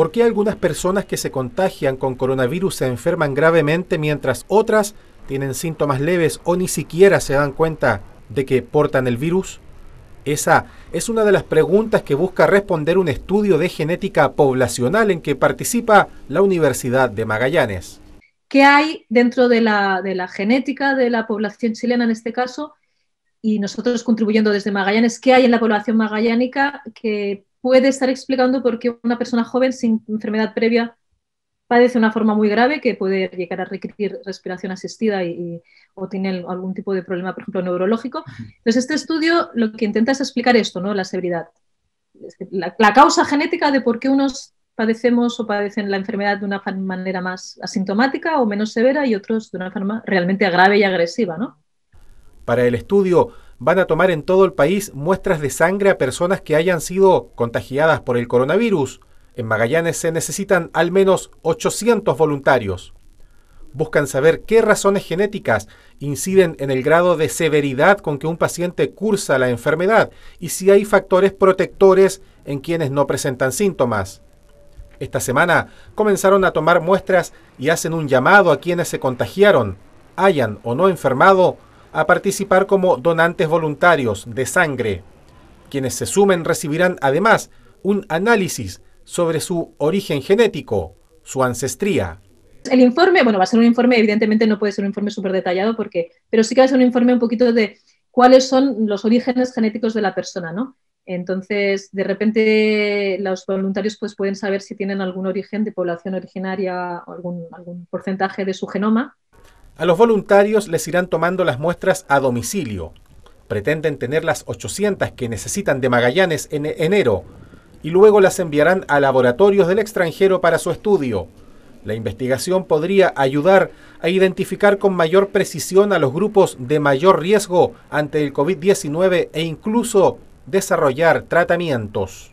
¿Por qué algunas personas que se contagian con coronavirus se enferman gravemente mientras otras tienen síntomas leves o ni siquiera se dan cuenta de que portan el virus? Esa es una de las preguntas que busca responder un estudio de genética poblacional en que participa la Universidad de Magallanes. ¿Qué hay dentro de la, genética de la población chilena en este caso? Y nosotros contribuyendo desde Magallanes, ¿qué hay en la población magallánica que puede estar explicando por qué una persona joven sin enfermedad previa padece una forma muy grave que puede llegar a requerir respiración asistida y, o tiene algún tipo de problema, por ejemplo, neurológico. Entonces, este estudio lo que intenta es explicar esto, ¿no? la severidad, la, la causa genética de por qué unos padecemos o padecen la enfermedad de una manera más asintomática o menos severa y otros de una forma realmente grave y agresiva. ¿no? Para el estudio van a tomar en todo el país muestras de sangre a personas que hayan sido contagiadas por el coronavirus. En Magallanes se necesitan al menos 800 voluntarios. Buscan saber qué razones genéticas inciden en el grado de severidad con que un paciente cursa la enfermedad y si hay factores protectores en quienes no presentan síntomas. Esta semana comenzaron a tomar muestras y hacen un llamado a quienes se contagiaron, hayan o no enfermado a participar como donantes voluntarios de sangre. Quienes se sumen recibirán además un análisis sobre su origen genético, su ancestría. El informe, bueno, va a ser un informe, evidentemente no puede ser un informe súper detallado, porque, pero sí que va a ser un informe un poquito de cuáles son los orígenes genéticos de la persona, ¿no? Entonces, de repente, los voluntarios pues, pueden saber si tienen algún origen de población originaria o algún porcentaje de su genoma a los voluntarios les irán tomando las muestras a domicilio. Pretenden tener las 800 que necesitan de Magallanes en e-, enero y luego las enviarán a laboratorios del extranjero para su estudio. La investigación podría ayudar a identificar con mayor precisión a los grupos de mayor riesgo ante el COVID-19 e incluso desarrollar tratamientos.